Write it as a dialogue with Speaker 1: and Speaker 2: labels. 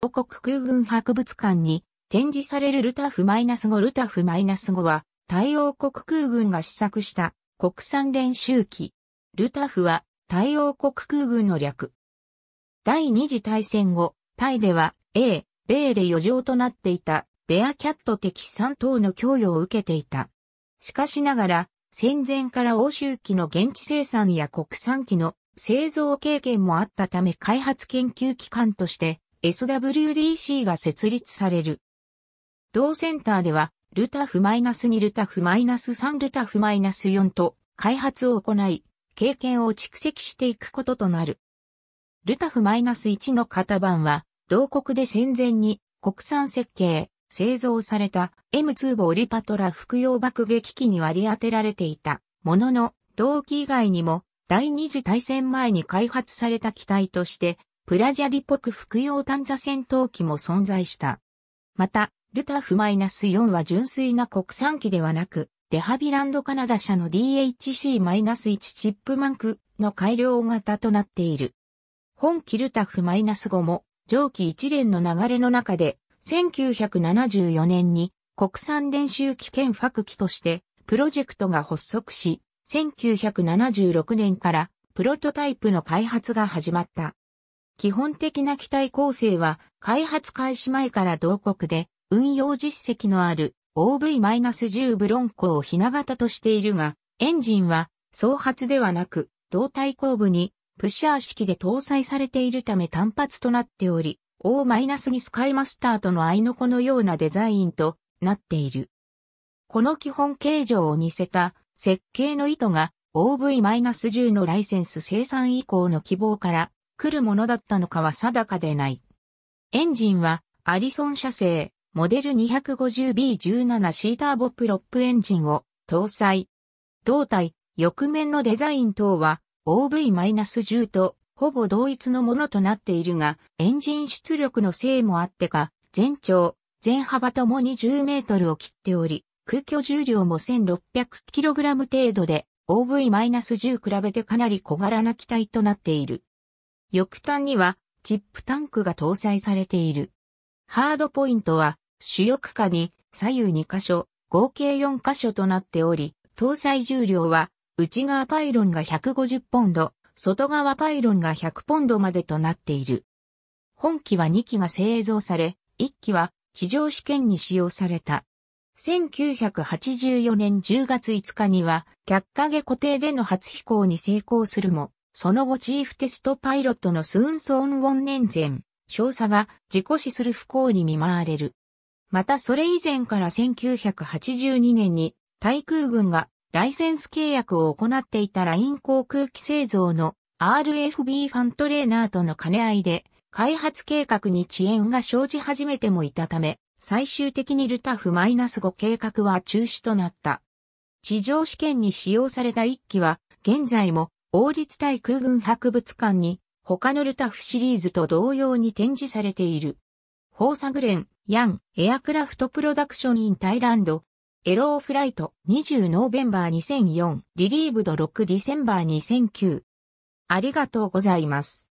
Speaker 1: 王国空軍博物館に展示されるルタフ -5 ルタフ -5 は、太陽国空軍が試作した国産練習機。ルタフは太陽国空軍の略。第二次大戦後、タイでは A、米で余剰となっていたベアキャット的3等の供与を受けていた。しかしながら、戦前から欧州機の現地生産や国産機の製造経験もあったため開発研究機関として SWDC が設立される。同センターでは、ルタフ -2 ルタフ -3 ルタフ -4 と開発を行い、経験を蓄積していくこととなる。ルタフ -1 の型番は、同国で戦前に国産設計、製造された M2 ボリパトラ服用爆撃機に割り当てられていたものの、同機以外にも第二次大戦前に開発された機体としてプラジャディポク服用探査戦闘機も存在した。また、ルタフ -4 は純粋な国産機ではなく、デハビランドカナダ社の DHC-1 チップマンクの改良型となっている。本機ルタフ -5 も、上記一連の流れの中で、1974年に国産練習機兼ファク機としてプロジェクトが発足し、1976年からプロトタイプの開発が始まった。基本的な機体構成は開発開始前から同国で運用実績のある OV-10 ブロンコをひな型としているが、エンジンは総発ではなく胴体後部にプッシャー式で搭載されているため単発となっており、O- 2スカイマスターとの合いの子のようなデザインとなっている。この基本形状を似せた設計の意図が OV-10 のライセンス生産以降の希望から来るものだったのかは定かでない。エンジンはアリソン社製モデル2 5 0 b 1 7ーターボプロップエンジンを搭載。胴体、翼面のデザイン等は OV-10 とほぼ同一のものとなっているが、エンジン出力のせいもあってか、全長、全幅ともに10メートルを切っており、空虚重量も 1600kg 程度で、OV-10 比べてかなり小柄な機体となっている。翌端にはチップタンクが搭載されている。ハードポイントは主翼下に左右2箇所、合計4箇所となっており、搭載重量は内側パイロンが150ポンド、外側パイロンが100ポンドまでとなっている。本機は2機が製造され、1機は地上試験に使用された。1984年10月5日には、客影固定での初飛行に成功するも、その後チーフテストパイロットのスンソーン・ウォン年前、少佐が事故死する不幸に見舞われる。またそれ以前から1982年に、対空軍がライセンス契約を行っていたライン航空機製造の RFB ファントレーナーとの兼ね合いで、開発計画に遅延が生じ始めてもいたため、最終的にルタフ -5 計画は中止となった。地上試験に使用された1機は、現在も王立対空軍博物館に、他のルタフシリーズと同様に展示されている。フォーサグレン、ヤン、エアクラフトプロダクションインタイランド、エローフライト20ノーベンバー2004リリーブド6ディセンバー2009ありがとうございます。